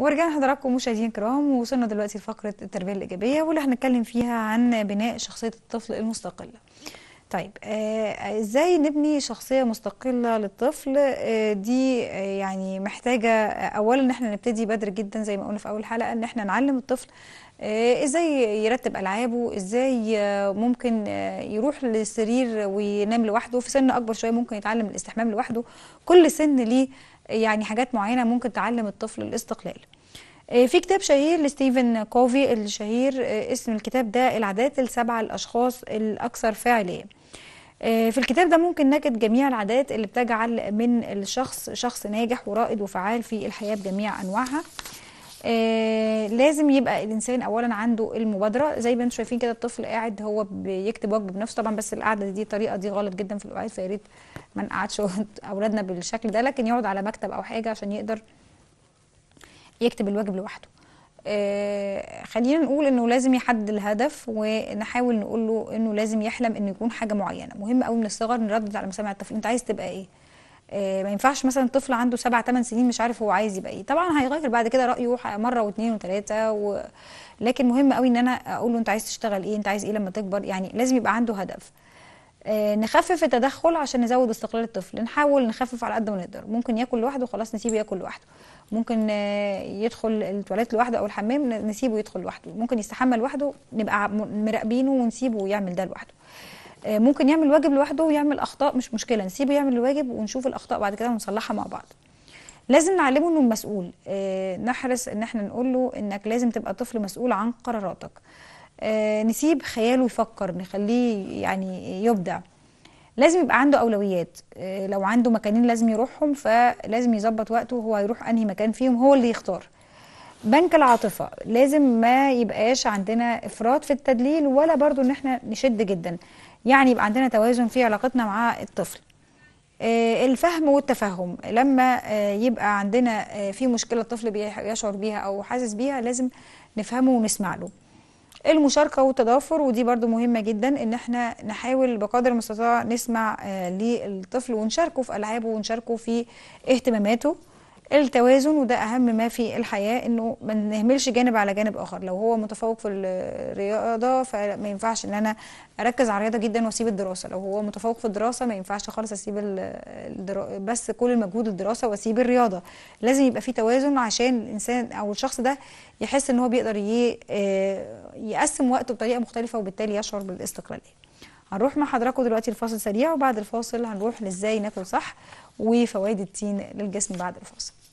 ورجعنا لحضراتكم مشاهدينا الكرام ووصلنا دلوقتي لفقره التربيه الايجابيه واللي هنتكلم فيها عن بناء شخصيه الطفل المستقله طيب آه، ازاي نبني شخصيه مستقله للطفل آه، دي آه، يعني محتاجه اولا ان احنا نبتدي بدري جدا زي ما قلنا في اول حلقه ان احنا نعلم الطفل ازاي يرتب العابه ازاي ممكن يروح للسرير وينام لوحده في سن اكبر شويه ممكن يتعلم الاستحمام لوحده كل سن ليه يعني حاجات معينه ممكن تعلم الطفل الاستقلال آه، في كتاب شهير لستيفن كوفي الشهير آه، اسم الكتاب ده العادات السبعة الأشخاص الأكثر فاعلية آه، في الكتاب ده ممكن نجد جميع العادات اللي بتجعل من الشخص شخص ناجح ورائد وفعال في الحياة بجميع أنواعها آه لازم يبقى الانسان اولا عنده المبادره زي ما انتم شايفين كده الطفل قاعد هو بيكتب واجب بنفسه طبعا بس القعده دي الطريقه دي غلط جدا في الاوقات فيا ريت ما نقعدش اولادنا بالشكل ده لكن يقعد على مكتب او حاجه عشان يقدر يكتب الواجب لوحده آه خلينا نقول انه لازم يحدد الهدف ونحاول نقول له انه لازم يحلم انه يكون حاجه معينه مهم قوي من الصغر نردد على مسامع الطفل انت عايز تبقى ايه آه، ما ينفعش مثلا طفل عنده سبع ثمان سنين مش عارف هو عايز يبقى ايه طبعا هيغير بعد كده رايه مره واثنين وثلاثه و... لكن مهم قوي ان انا اقول له انت عايز تشتغل ايه انت عايز ايه لما تكبر يعني لازم يبقى عنده هدف آه، نخفف التدخل عشان نزود استقلال الطفل نحاول نخفف على قد ما نقدر ممكن ياكل لوحده خلاص نسيبه ياكل لوحده ممكن آه، يدخل التواليت لوحده او الحمام نسيبه يدخل لوحده ممكن يستحمى لوحده نبقى مراقبينه ونسيبه يعمل ده لوحده آه، ممكن يعمل واجب لوحده ويعمل اخطاء مش مشكله نسيبه يعمل الواجب ونشوف الاخطاء بعد كده ونصلحها مع بعض لازم نعلمه انه المسؤول آه، نحرص ان احنا نقول له انك لازم تبقى طفل مسؤول عن قراراتك آه، نسيب خياله يفكر نخليه يعني يبدع لازم يبقى عنده اولويات لو عنده مكانين لازم يروحهم فلازم يظبط وقته وهو هيروح انهي مكان فيهم هو اللي يختار بنك العاطفة لازم ما يبقاش عندنا إفراط في التدليل ولا برضو إن إحنا نشد جدا يعني يبقى عندنا توازن في علاقتنا مع الطفل آه، الفهم والتفهم لما آه، يبقى عندنا آه، في مشكلة الطفل بيشعر بيها أو حاسس بيها لازم نفهمه ونسمع له المشاركة والتضافر ودي برضو مهمة جدا ان احنا نحاول بقدر المستطاع نسمع للطفل ونشاركه في ألعابه ونشاركه في اهتماماته التوازن وده اهم ما في الحياه انه ما نهملش جانب على جانب اخر لو هو متفوق في الرياضه فما ينفعش ان انا اركز على الرياضه جدا واسيب الدراسه لو هو متفوق في الدراسه ما ينفعش خالص اسيب الدرا... بس كل المجهود الدراسه واسيب الرياضه لازم يبقى في توازن عشان الانسان او الشخص ده يحس ان هو بيقدر ي... آه، يقسم وقته بطريقه مختلفه وبالتالي يشعر بالاستقلاليه هنروح مع حضراتكم دلوقتي الفاصل سريع وبعد الفاصل هنروح لازاي ناكل صح وفوائد التين للجسم بعد الفاصل